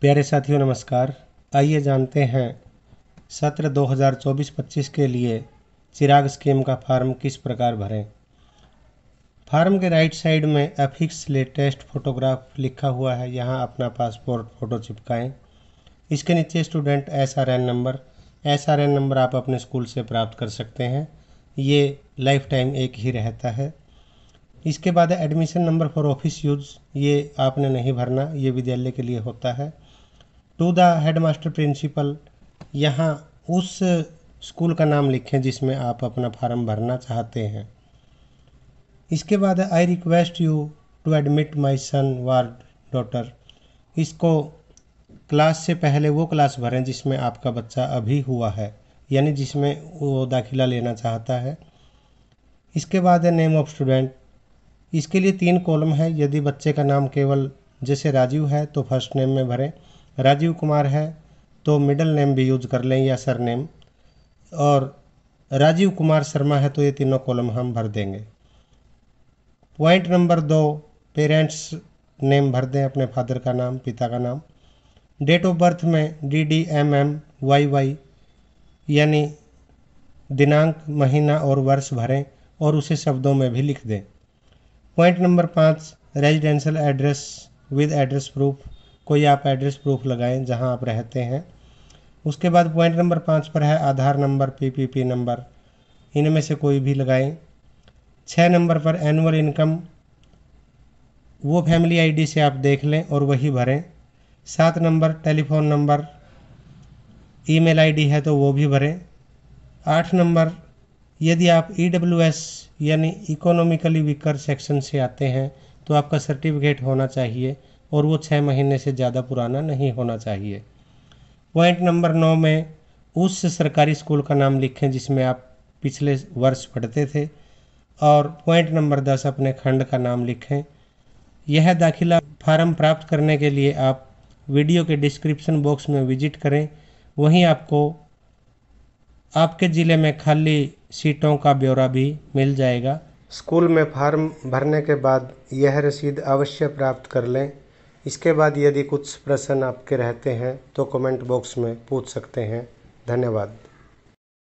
प्यारे साथियों नमस्कार आइए जानते हैं सत्र 2024-25 के लिए चिराग स्कीम का फार्म किस प्रकार भरें फार्म के राइट साइड में एफिक्स लेटेस्ट फोटोग्राफ लिखा हुआ है यहाँ अपना पासपोर्ट फ़ोटो चिपकाएं इसके नीचे student S R N number S R N number आप अपने स्कूल से प्राप्त कर सकते हैं ये लाइफ टाइम एक ही रहता है इसके बाद admission number for office use ये आपने नहीं भरना ये विद्यालय के लिए होता है टू द हेडमास्टर प्रिंसिपल यहाँ उस स्कूल का नाम लिखें जिसमें आप अपना फार्म भरना चाहते हैं इसके बाद I request you to admit my son ward daughter इसको क्लास से पहले वो क्लास भरें जिसमें आपका बच्चा अभी हुआ है यानी जिसमें वो दाखिला लेना चाहता है इसके बाद है नेम ऑफ स्टूडेंट इसके लिए तीन कॉलम है यदि बच्चे का नाम केवल जैसे राजीव है तो फर्स्ट नेम में भरें राजीव कुमार है तो मिडल नेम भी यूज कर लें या सर नेम और राजीव कुमार शर्मा है तो ये तीनों कॉलम हम भर देंगे पॉइंट नंबर दो पेरेंट्स नेम भर दें अपने फादर का नाम पिता का नाम डेट ऑफ बर्थ में D D M M Y Y यानी दिनांक महीना और वर्ष भरें और उसे शब्दों में भी लिख दें पॉइंट नंबर पाँच residential address with address proof कोई आप एड्रेस प्रूफ लगाएं जहां आप रहते हैं उसके बाद पॉइंट नंबर पाँच पर है आधार नंबर पीपीपी नंबर इनमें से कोई भी लगाएं छः नंबर पर एनुअल इनकम वो फैमिली आईडी से आप देख लें और वही भरें सात नंबर टेलीफोन नंबर ईमेल आईडी है तो वो भी भरें आठ नंबर यदि आप ई e यानी इकोनॉमिकली वीकर सेक्शन से आते हैं तो आपका सर्टिफिकेट होना चाहिए और वो छः महीने से ज़्यादा पुराना नहीं होना चाहिए पॉइंट नंबर नौ में उस सरकारी स्कूल का नाम लिखें जिसमें आप पिछले वर्ष पढ़ते थे और पॉइंट नंबर दस अपने खंड का नाम लिखें यह दाखिला फार्म प्राप्त करने के लिए आप वीडियो के डिस्क्रिप्शन बॉक्स में विजिट करें वहीं आपको आपके ज़िले में खाली सीटों का ब्यौरा भी मिल जाएगा स्कूल में फार्म भरने के बाद यह रसीद अवश्य प्राप्त कर लें इसके बाद यदि कुछ प्रश्न आपके रहते हैं तो कमेंट बॉक्स में पूछ सकते हैं धन्यवाद